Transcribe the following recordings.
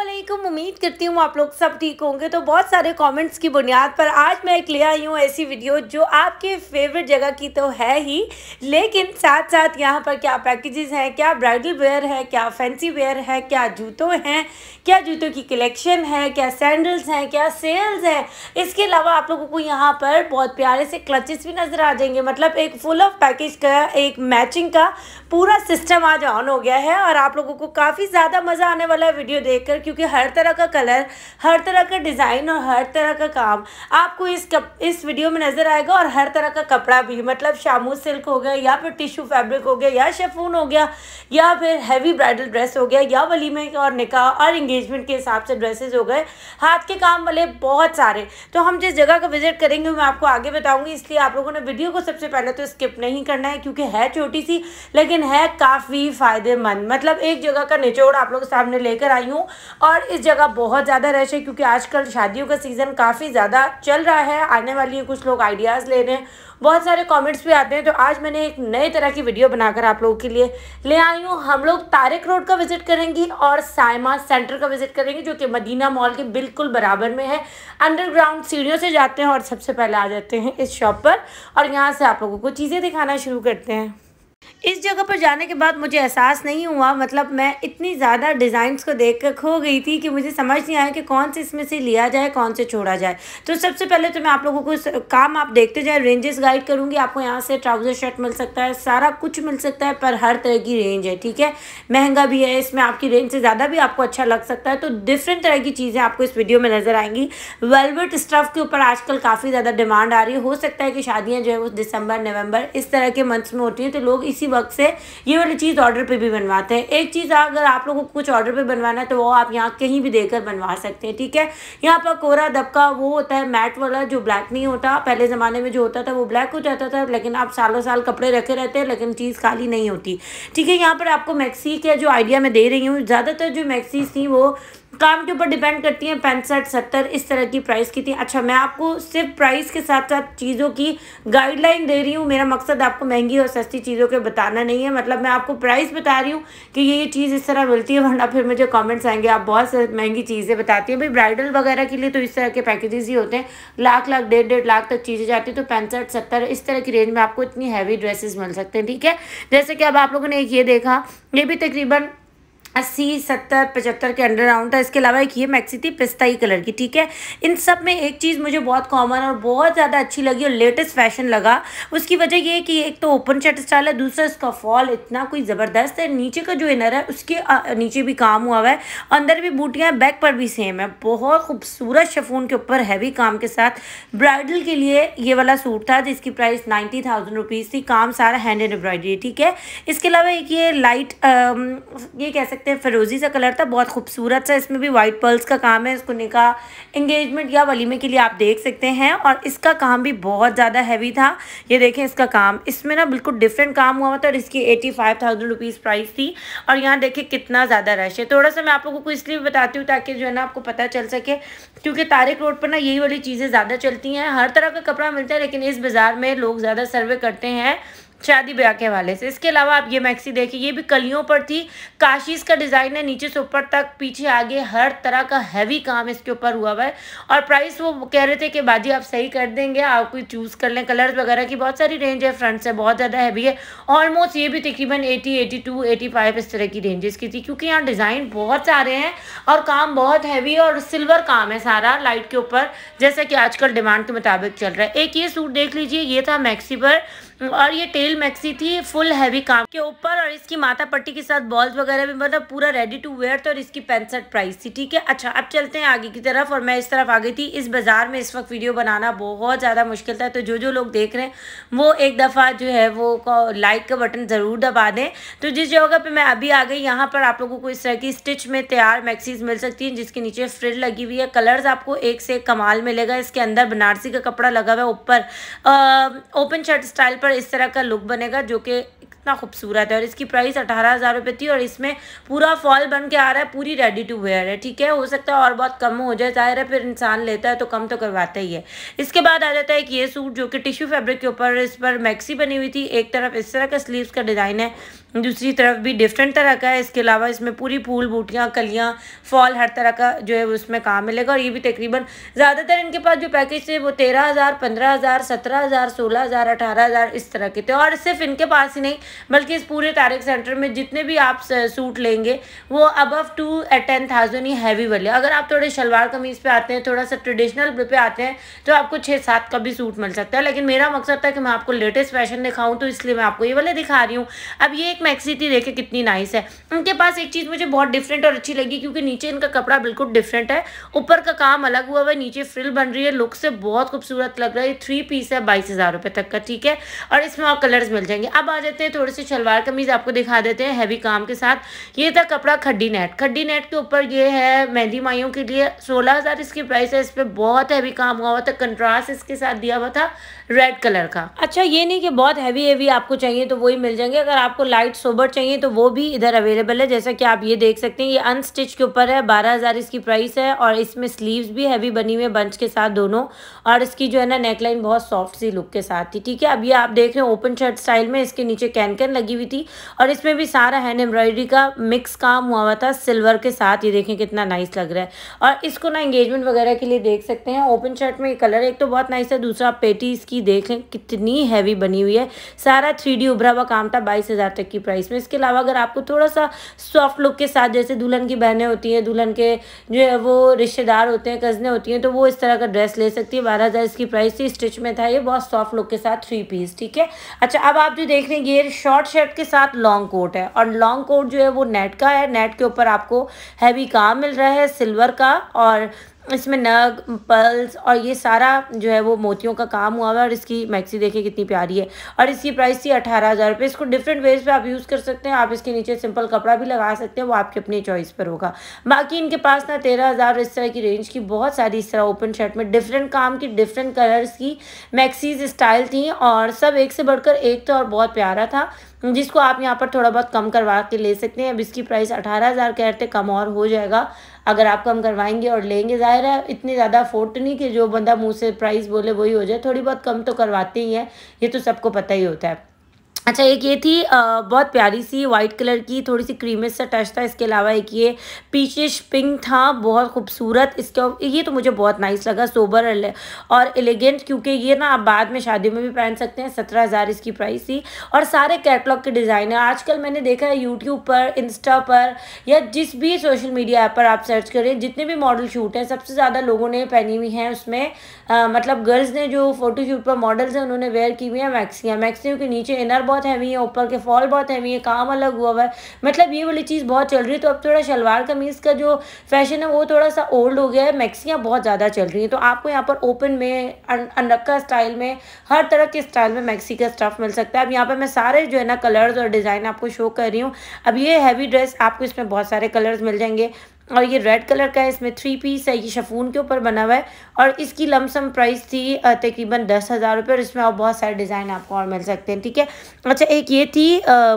असलम उम्मीद करती हूँ आप लोग सब ठीक होंगे तो बहुत सारे कमेंट्स की बुनियाद पर आज मैं एक ले आई हूँ ऐसी वीडियो जो आपके फेवरेट जगह की तो है ही लेकिन साथ साथ यहाँ पर क्या पैकेजेस हैं क्या ब्राइडल वेयर है क्या फैंसी वेयर है क्या जूतों हैं क्या जूतों की कलेक्शन है क्या सैंडल्स हैं क्या सेल्स हैं इसके अलावा आप लोगों को यहाँ पर बहुत प्यारे से क्लचेस भी नज़र आ जाएंगे मतलब एक फुल ऑफ पैकेज का एक मैचिंग का पूरा सिस्टम आज ऑन हो गया है और आप लोगों को काफ़ी ज़्यादा मज़ा आने वाला है वीडियो देख कर क्योंकि हर तरह का कलर हर तरह का डिज़ाइन और हर तरह का काम आपको इस कप इस वीडियो में नज़र आएगा और हर तरह का कपड़ा भी मतलब शामू सिल्क हो गया या फिर टिश्यू फैब्रिक हो गया या शेफून हो गया या फिर हैवी ब्राइडल ड्रेस हो गया या वलीमे और निकाह और इंगेजमेंट के हिसाब से ड्रेसेज हो गए हाथ के काम वाले बहुत सारे तो हम जिस जगह का विजिट करेंगे मैं आपको आगे बताऊँगी इसलिए आप लोगों ने वीडियो को सबसे पहले तो स्किप नहीं करना है क्योंकि है छोटी सी लेकिन है काफ़ी फ़ायदेमंद मतलब एक जगह का निचोड़ आप लोग सामने लेकर आई हूँ और इस जगह बहुत ज़्यादा रश है क्योंकि आजकल शादियों का सीज़न काफ़ी ज़्यादा चल रहा है आने वाली है कुछ लोग आइडियाज़ ले रहे हैं बहुत सारे कमेंट्स भी आते हैं तो आज मैंने एक नए तरह की वीडियो बनाकर आप लोगों के लिए ले आई हूँ हम लोग तारक रोड का विज़िट करेंगे और साइमा सेंटर का विज़िट करेंगे जो कि मदीना मॉल के बिल्कुल बराबर में है अंडरग्राउंड सीढ़ियों से जाते हैं और सबसे पहले आ जाते हैं इस शॉप पर और यहाँ से आप लोगों को चीज़ें दिखाना शुरू करते हैं इस जगह पर जाने के बाद मुझे एहसास नहीं हुआ मतलब मैं इतनी ज़्यादा डिज़ाइंस को देख कर खो गई थी कि मुझे समझ नहीं आया कि कौन से इसमें से लिया जाए कौन से छोड़ा जाए तो सबसे पहले तो मैं आप लोगों को काम आप देखते जाए रेंजेस गाइड करूँगी आपको यहाँ से ट्राउज़र शर्ट मिल सकता है सारा कुछ मिल सकता है पर हर तरह की रेंज है ठीक है महंगा भी है इसमें आपकी रेंज से ज़्यादा भी आपको अच्छा लग सकता है तो डिफरेंट तरह की चीज़ें आपको इस वीडियो में नज़र आएंगी वेलवेट स्टफ़ के ऊपर आजकल काफ़ी ज़्यादा डिमांड आ रही है हो सकता है कि शादियाँ जो है वो दिसंबर नवंबर इस तरह के मंथ्स में होती हैं तो लोग इस इसी वक्त से ये वाली चीज़ ऑर्डर पे भी बनवाते हैं एक चीज़ अगर आप लोगों को कुछ ऑर्डर पे बनवाना है तो वो आप यहाँ कहीं भी देकर बनवा सकते हैं ठीक है यहाँ पर कोरा दबका वो होता है मैट वाला जो ब्लैक नहीं होता पहले ज़माने में जो होता था वो ब्लैक हो जाता था लेकिन आप सालों साल कपड़े रखे रहते हैं लेकिन चीज़ खाली नहीं होती ठीक है यहाँ पर आपको मैक्सी के जो आइडिया मैं दे रही हूँ ज़्यादातर जो मैक्सीज थी वो काम के ऊपर डिपेंड करती हैं पैंसठ सत्तर इस तरह की प्राइस की थी अच्छा मैं आपको सिर्फ प्राइस के साथ साथ चीज़ों की गाइडलाइन दे रही हूँ मेरा मकसद आपको महंगी और सस्ती चीज़ों के बताना नहीं है मतलब मैं आपको प्राइस बता रही हूँ कि ये ये चीज़ इस तरह मिलती है वरना फिर मुझे कमेंट्स आएंगे आप बहुत महंगी चीज़ें बताती हैं भाई ब्राइडल वगैरह के लिए तो इस तरह के पैकेजेस ही होते हैं लाख लाख डेढ़ डेढ़ लाख तक चीज़ें जाती हैं तो पैंसठ सत्तर इस तरह की रेंज में आपको इतनी हैवी ड्रेसेस मिल सकते हैं ठीक है जैसे कि अब आप लोगों ने एक ये देखा ये भी तकरीबन अस्सी सत्तर पचहत्तर के अंडर राउंड था इसके अलावा एक ये मैक्सी थी पिस्ताई कलर की ठीक है इन सब में एक चीज़ मुझे बहुत कॉमन और बहुत ज़्यादा अच्छी लगी और लेटेस्ट फैशन लगा उसकी वजह ये है कि एक तो ओपन शर्ट स्टाइल है दूसरा इसका फॉल इतना कोई ज़बरदस्त है नीचे का जो इनर है उसके नीचे भी काम हुआ हुआ है अंदर भी बूटियाँ बैक पर भी सेम है बहुत खूबसूरत शफून के ऊपर हैवी काम के साथ ब्राइडल के लिए ये वाला सूट था जिसकी प्राइस नाइन्टी थाउजेंड रुपीज़ थी काम सारा हैंड एंड एम्ब्रॉयडरी ठीक है इसके अलावा एक ये लाइट ये कह सकते सकते हैं फिरोजी सा कलर था बहुत खूबसूरत सा इसमें भी वाइट पर्ल्स का काम है इसको निका इंगेजमेंट या वलीमे के लिए आप देख सकते हैं और इसका काम भी बहुत ज़्यादा हैवी था ये देखें इसका काम इसमें ना बिल्कुल डिफरेंट काम हुआ था और इसकी eighty five thousand rupees price थी और यहाँ देखिए कितना ज़्यादा रश है थोड़ा सा मैं आप लोगों को इसलिए बताती हूँ ताकि जो है ना आपको पता चल सके क्योंकि तारिक रोड पर ना यही वाली चीज़ें ज़्यादा चलती हैं हर तरह का कपड़ा मिलता है लेकिन इस बाज़ार में लोग ज़्यादा सर्वे करते हैं शादी ब्याह के हवाले से इसके अलावा आप ये मैक्सी देखिए ये भी कलियों पर थी काशीज का डिज़ाइन है नीचे से ऊपर तक पीछे आगे हर तरह का हैवी काम इसके ऊपर हुआ हुआ है और प्राइस वो कह रहे थे कि बाजी आप सही कर देंगे आप कोई चूज़ कर लें कलर्स वगैरह की बहुत सारी रेंज है फ्रंट से बहुत ज़्यादा हैवी है ऑलमोस्ट ये भी तकरीबन eighty eighty two eighty five इस तरह की रेंजेस की थी क्योंकि यहाँ डिज़ाइन बहुत सारे हैं और काम बहुत हैवी है और सिल्वर काम है सारा लाइट के ऊपर जैसा कि आजकल डिमांड के मुताबिक चल रहा है एक ये सूट देख लीजिए ये था मैक्सी पर और ये टेल मैक्सी थी फुल हैवी काम के ऊपर और इसकी माथा पट्टी के साथ बॉल्स वगैरह भी मतलब पूरा रेडी टू वेयर था और इसकी पैंसठ प्राइस थी ठीक है अच्छा अब चलते हैं आगे की तरफ और मैं इस तरफ आ गई थी इस बाज़ार में इस वक्त वीडियो बनाना बहुत ज़्यादा मुश्किल था तो जो जो लोग देख रहे हैं वो एक दफ़ा जो है वो लाइक का बटन ज़रूर दबा दें तो जिस जगह पर मैं अभी आ गई यहाँ पर आप लोगों को इस तरह की स्टिच में तैयार मैक्सीज मिल सकती हैं जिसके नीचे फ्रिड लगी हुई है कलर्स आपको एक से एक कमाल मिलेगा इसके अंदर बनारसी का कपड़ा लगा हुआ है ऊपर ओपन शर्ट स्टाइल पर पर इस तरह का लुक बनेगा जो कि इतना खूबसूरत है और इसकी प्राइस अठारह हज़ार रुपये थी और इसमें पूरा फॉल बन के आ रहा है पूरी रेडी टू वेयर है ठीक है हो सकता है और बहुत कम हो जाए जाहिर है फिर इंसान लेता है तो कम तो करवाता ही है इसके बाद आ जाता है एक ये सूट जो कि टिश्यू फैब्रिक के ऊपर इस पर मैक्सी बनी हुई थी एक तरफ इस तरह का स्लीवस का डिज़ाइन है दूसरी तरफ भी डिफरेंट तरह का है इसके अलावा इसमें पूरी फूल बूटियाँ कलियाँ फॉल हर तरह का जो है उसमें काम मिलेगा और ये भी तकरीबन ज़्यादातर इनके पास जो पैकेज थे वो तेरह हज़ार पंद्रह हज़ार सत्रह हज़ार सोलह हज़ार अठारह हज़ार इस तरह के थे और सिर्फ इनके पास ही नहीं बल्कि इस पूरे तारक सेंटर में जितने भी आप सूट लेंगे वो अबव टू टेन थाउजेंड ही हैवी वाले अगर आप थोड़े शलवार कमीज़ पे आते हैं थोड़ा सा ट्रेडिशनल पे आते हैं तो आपको छः सात का भी सूट मिल सकता है लेकिन मेरा मकसद था कि मैं आपको लेटेस्ट फैशन दिखाऊँ तो इसलिए मैं आपको ये वाले दिखा रही हूँ अब ये एक मैक्सी थी देखे कितनी नाइस है उनके पास एक चीज़ मुझे बहुत डिफरेंट और अच्छी लगी क्योंकि नीचे इनका कपड़ा बिल्कुल डिफरेंट है ऊपर का काम अलग हुआ हुआ है नीचे फ्रिल बन रही है लुक से बहुत खूबसूरत लग रहा है थ्री पीस है बाईस तक का ठीक है और इसमें और कलर्स मिल जाएंगे अब आ जाते हैं थोड़े से शलवार कमीज़ आपको दिखा देते हैं हैवी काम के साथ ये था कपड़ा खड्डी नेट खड्डी नेट के ऊपर ये है मेहंदी माइयों के लिए सोलह हज़ार इसकी प्राइस है इस पर बहुत हैवी काम हुआ हुआ था कंट्रास्ट इसके साथ दिया हुआ था रेड कलर का अच्छा ये नहीं कि बहुत हैवी हैवी आपको चाहिए तो वही मिल जाएंगे अगर आपको लाइट वाइट सोबर चाहिए तो वो भी इधर अवेलेबल है जैसा कि आप ये देख सकते हैं ये अनस्टिच के ऊपर है बारह हज़ार इसकी प्राइस है और इसमें स्लीव्स भी हैवी बनी हुई है बंच के साथ दोनों और इसकी जो है ना नेकलाइन बहुत सॉफ्ट सी लुक के साथ थी ठीक है अब ये आप देख रहे हैं ओपन शर्ट स्टाइल में इसके नीचे कैनकन लगी हुई थी और इसमें भी सारा हैंड एम्ब्रॉयडरी का मिक्स काम हुआ हुआ था सिल्वर के साथ ये देखें कितना नाइस लग रहा है और इसको ना इंगेजमेंट वगैरह के लिए देख सकते हैं ओपन शर्ट में कलर एक तो बहुत नाइस है दूसरा पेटी इसकी देख लें कितनी हैवी बनी हुई है सारा थ्री उभरा हुआ काम था बाईस तक की प्राइस में इसके अलावा अगर आपको थोड़ा सा सॉफ्ट लुक के साथ जैसे दुल्हन की बहनें होती हैं दुल्हन के जो है वो रिश्तेदार होते हैं कज़नें होती हैं तो वो इस तरह का ड्रेस ले सकती है बारह हज़ार इसकी प्राइस थी स्टिच में था ये बहुत सॉफ्ट लुक के साथ थ्री पीस ठीक है अच्छा अब आप जो देख रहे हैं ये शॉर्ट शर्ट के साथ लॉन्ग कोट है और लॉन्ग कोट जो है वो नेट का है नेट के ऊपर आपको हैवी काम मिल रहा है सिल्वर का और इसमें नग पल्स और ये सारा जो है वो मोतियों का काम हुआ हुआ है और इसकी मैक्सी देखिए कितनी प्यारी है और इसकी प्राइस थी अठारह हज़ार रुपये इसको डिफरेंट वेज पे आप यूज़ कर सकते हैं आप इसके नीचे सिंपल कपड़ा भी लगा सकते हैं वो आपकी अपनी चॉइस पर होगा बाकी इनके पास ना तेरह हज़ार इस तरह की रेंज की बहुत सारी इस तरह ओपन शर्ट में डिफरेंट काम की डिफरेंट कलर्स की मैक्सीज स्टाइल थी और सब एक से बढ़कर एक था और बहुत प्यारा था जिसको आप यहाँ पर थोड़ा बहुत कम करवा के ले सकते हैं अब इसकी प्राइस अठारह हज़ार कहते कम और हो जाएगा अगर आप कम करवाएंगे और लेंगे जाहिर है इतने ज़्यादा अफोर्ड तो नहीं कि जो बंदा मुँह से प्राइस बोले वही हो जाए थोड़ी बहुत कम तो करवाते ही हैं ये तो सबको पता ही होता है अच्छा एक ये थी आ, बहुत प्यारी सी वाइट कलर की थोड़ी सी क्रीमेज सा टच था इसके अलावा एक ये पीचिश पिंक था बहुत खूबसूरत इसके ये तो मुझे बहुत नाइस लगा सोबर और एलिगेंट क्योंकि ये ना आप बाद में शादियों में भी पहन सकते हैं सत्रह हज़ार इसकी प्राइस थी और सारे कैटलॉग के डिज़ाइन है आजकल मैंने देखा है यूट्यूब पर इंस्टा पर या जिस भी सोशल मीडिया ऐप पर आप सर्च करें जितने भी मॉडल शूट हैं सबसे ज़्यादा लोगों ने पहनी हुई हैं उसमें मतलब गर्ल्स ने जो फोटोशूट पर मॉडल्स हैं उन्होंने वेयर की हुई है मैक्सियाँ मैक्सियों के नीचे इनर बहुत बहुत हैवी है ऊपर के फॉल बहुत हैवी है काम अलग हुआ हुआ है मतलब ये वाली चीज़ बहुत चल रही है तो अब थोड़ा शलवार कमीज़ का जो फैशन है वो थोड़ा सा ओल्ड हो गया है मैक्सियाँ बहुत ज़्यादा चल रही हैं तो आपको यहाँ पर ओपन में अनरक्का स्टाइल में हर तरह के स्टाइल में मैक्सी का स्टफ़ मिल सकता है अब यहाँ पर मैं सारे जो है ना कलर्स और डिज़ाइन आपको शो कर रही हूँ अब ये हैवी ड्रेस आपको इसमें बहुत सारे कलर्स मिल जाएंगे और ये रेड कलर का है इसमें थ्री पीस है ये शफून के ऊपर बना हुआ है और इसकी लमसम प्राइस थी तकरीबन दस हज़ार रुपये और इसमें और बहुत सारे डिज़ाइन आपको और मिल सकते हैं ठीक है अच्छा एक ये थी आ,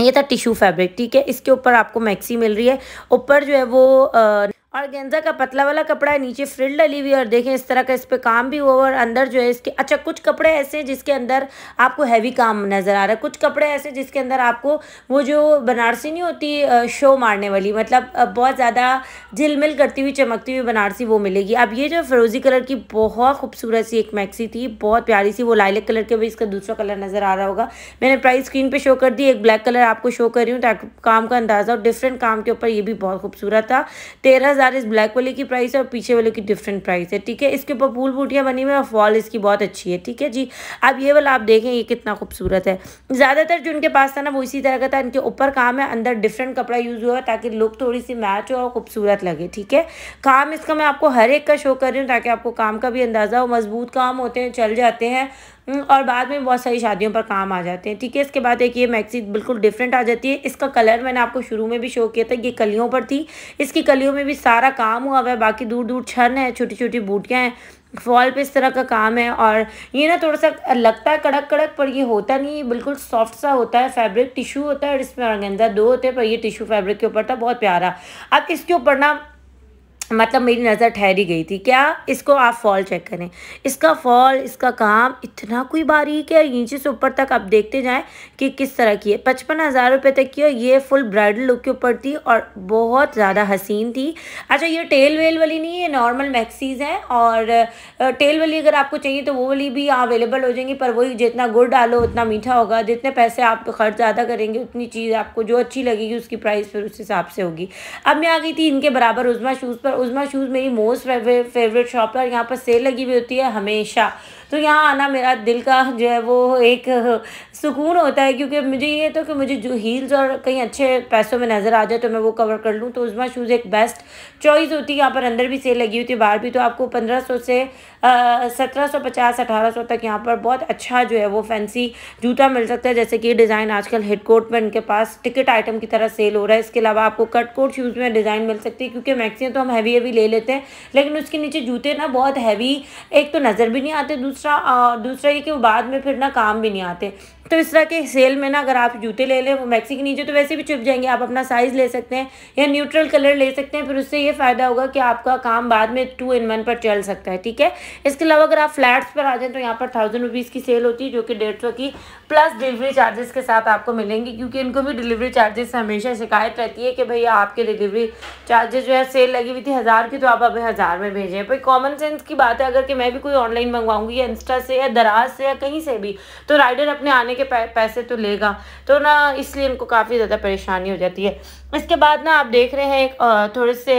ये था टिशू फैब्रिक ठीक है इसके ऊपर आपको मैक्सी मिल रही है ऊपर जो है वो आ, और गेंजा का पतला वाला कपड़ा है नीचे फ्रिल डली हुई और देखें इस तरह का इस पर काम भी हुआ और अंदर जो है इसके अच्छा कुछ कपड़े ऐसे हैं जिसके अंदर आपको हैवी काम नज़र आ रहा है कुछ कपड़े ऐसे जिसके अंदर आपको वो जो बनारसी नहीं होती शो मारने वाली मतलब बहुत ज़्यादा झिलमिल करती हुई चमकती हुई बनारसी वो मिलेगी अब ये जो फिरोजी कलर की बहुत खूबसूरत सी एक मैक्सी थी बहुत प्यारी सी वो लाइलक कलर के भी इसका दूसरा कलर नज़र आ रहा होगा मैंने प्राइस स्क्रीन पर शो कर दी एक ब्लैक कलर आपको शो कर रही हूँ ताकि काम का अंदाज़ा और डिफरेंट काम के ऊपर ये भी बहुत खूबसूरत था तेरह हज़ार इस ब्लैक वाले की प्राइस है और पीछे वाले की डिफरेंट प्राइस है ठीक है इसके ऊपर फूल बूटियाँ बनी हुई है और फॉल इसकी बहुत अच्छी है ठीक है जी अब ये वाला आप देखें ये कितना खूबसूरत है ज़्यादातर जो इनके पास था ना वो इसी तरह का था इनके ऊपर काम है अंदर डिफरेंट कपड़ा यूज़ हुआ है ताकि लुक थोड़ी सी मैच हो और खूबसूरत लगे ठीक है काम इसका मैं आपको हर एक का शो कर रही हूँ ताकि आपको काम का भी अंदाज़ा हो मजबूत काम होते हैं चल जाते हैं हम्म, और बाद में बहुत सारी शादियों पर काम आ जाते हैं ठीक है इसके बाद एक ये मैक्सी बिल्कुल डिफरेंट आ जाती है इसका कलर मैंने आपको शुरू में भी शो किया था ये कलियों पर थी इसकी कलियों में भी सारा काम हुआ हुआ है बाकी दूर दूर छन है छोटी छोटी बूटियाँ हैं फॉल पे इस तरह का काम है और ये ना थोड़ा सा लगता है कड़क कड़क पर ये होता नहीं ये बिल्कुल सॉफ्ट सा होता है फैब्रिक टिशू होता है और इसमें अरगेंजा दो होते हैं पर ये टिशू फैब्रिक के ऊपर था बहुत प्यारा अब इसके ऊपर ना मतलब मेरी नज़र ठहरी गई थी क्या इसको आप फॉल चेक करें इसका फॉल इसका काम इतना कोई बारीक है नीचे से ऊपर तक आप देखते जाएं कि किस तरह की है पचपन हज़ार रुपये तक की और ये फुल ब्राइडल लुक के ऊपर थी और बहुत ज़्यादा हसीन थी अच्छा ये टेल वेल वाली नहीं है नॉर्मल मैक्सीज़ हैं और टेल वाली अगर आपको चाहिए तो वो वाली भी अवेलेबल हो जाएंगी पर वही जितना गुड़ डालो उतना मीठा होगा जितने पैसे आप खर्च ज़्यादा करेंगे उतनी चीज़ आपको जो अच्छी लगेगी उसकी प्राइस फिर उस हिसाब से होगी अब मैं आ गई थी इनके बराबर उजमा शूज़ पर उजमा शूज़ मेरी मोस्ट फेवरेट शॉप है और यहाँ पर सेल लगी हुई होती है हमेशा तो यहाँ आना मेरा दिल का जो है वो एक सुकून होता है क्योंकि मुझे ये तो कि मुझे जो हील्स और कहीं अच्छे पैसों में नज़र आ जाए तो मैं वो कवर कर लूँ तो उजमा शूज़ एक बेस्ट चॉइस होती है यहाँ पर अंदर भी सेल लगी होती है बाहर भी तो आपको पंद्रह सौ से सत्रह सौ पचास अठारह सौ तक यहाँ पर बहुत अच्छा जो है वो फैंसी जूता मिल सकता है जैसे कि डिज़ाइन आजकल हेड कोट में इनके पास टिकट आइटम की तरह सेल हो रहा है इसके अलावा आपको कट कोट शूज़ में डिज़ाइन मिल सकती है क्योंकि मैक्सिम तो हम हैवी हैवी ले लेते हैं लेकिन उसके नीचे जूते ना बहुत हैवी एक तो नज़र भी नहीं आते दूसरा दूसरा ये कि बाद में फिर ना काम भी नहीं आते तो इस तरह के सेल में ना अगर आप जूते ले लें वो मैक्सी के नीचे तो वैसे भी चुप जाएंगे आप अपना साइज़ ले सकते हैं या न्यूट्रल कलर ले सकते हैं फिर उससे ये फ़ायदा होगा कि आपका काम बाद में टू इन वन पर चल सकता है ठीक है इसके अलावा अगर आप फ्लैट्स पर आ जाएँ तो यहाँ पर थाउजेंड रुपीज़ की सेल होती है जो कि डेढ़ सौ की प्लस डिलीवरी चार्जेस के साथ आपको मिलेंगी क्योंकि इनको भी डिलीवरी चार्जेस हमेशा शिकायत रहती है कि भैया आपके डिलीवरी चार्जेस जो है सेल लगी हुई थी हज़ार की तो आप अभी हज़ार में भेजें पर कॉमन सेंस की बात है अगर कि मैं भी कोई ऑनलाइन मंगवाऊंगी या इंस्टा से या दराज से या कहीं से भी तो राइडर अपने आने के पैसे तो लेगा तो ना इसलिए इनको काफ़ी ज़्यादा परेशानी हो जाती है इसके बाद ना आप देख रहे हैं थोड़े से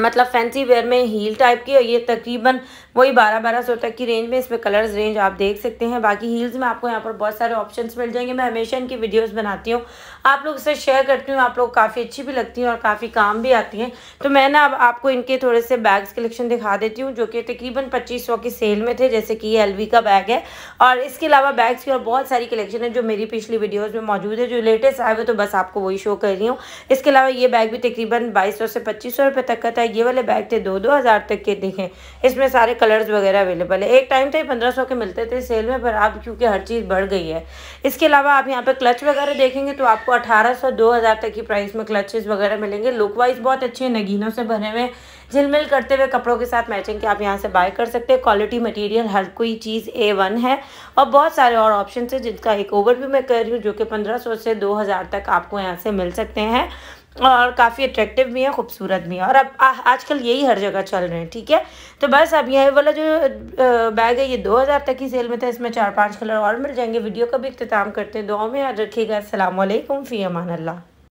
मतलब फैंसी वेयर में हील टाइप की और ये तकरीबन वही बारह बारह सौ तक की रेंज में इसमें कलर्स रेंज आप देख सकते हैं बाकी हील्स में आपको यहाँ पर बहुत सारे ऑप्शंस मिल जाएंगे मैं हमेशा इनकी वीडियोस बनाती हूँ आप लोग इसे शेयर करती हूँ आप लोग काफ़ी अच्छी भी लगती हैं और काफ़ी काम भी आती हैं तो मैं ना अब आपको इनके थोड़े से बैग्स कलेक्शन दिखा देती हूँ जो कि तकरीबन पच्चीस की सेल में थे जैसे कि ये एल का बैग है और इसके अलावा बैग्स की और बहुत सारी कलेक्शन है जो मेरी पिछली वीडियोज़ में मौजूद है जो लेटेस्ट आए हुए तो बस आपको वही शो कर रही हूँ इसके अलावा ये बैग भी तकरीबन बाईस से पच्चीस रुपये तक का है ये वाले बैग थे दो दो हज़ार तक के देखें इसमें सारे कलर्स वगैरह अवेलेबल है एक टाइम थे पंद्रह सौ के मिलते थे सेल में पर आप क्योंकि हर चीज़ बढ़ गई है इसके अलावा आप यहाँ पर क्लच वगैरह देखेंगे तो आपको अठारह सौ दो हज़ार तक की प्राइस में क्लचेज़ वगैरह मिलेंगे लुक वाइज बहुत अच्छे नगीनों से भरे हुए झिलमिल करते हुए कपड़ों के साथ मैचिंग के आप यहाँ से बाय कर सकते हैं क्वालिटी मटेरियल हर कोई चीज़ ए वन है और बहुत सारे और ऑप्शन है जिनका एक ओवर भी मैं कर रही हूँ जो कि पंद्रह सौ से दो हज़ार तक आपको यहाँ से मिल सकते हैं और काफ़ी अट्रैक्टिव भी है ख़ूबसूरत भी है और अब आजकल यही हर जगह चल रहे हैं ठीक है तो बस अब यह वाला जो बैग है ये दो हज़ार तक की सेल में था इसमें चार पांच कलर और मिल जाएंगे वीडियो का भी अख्ताम करते हैं दुआ में याद रखिएगा असल फ़ी अमान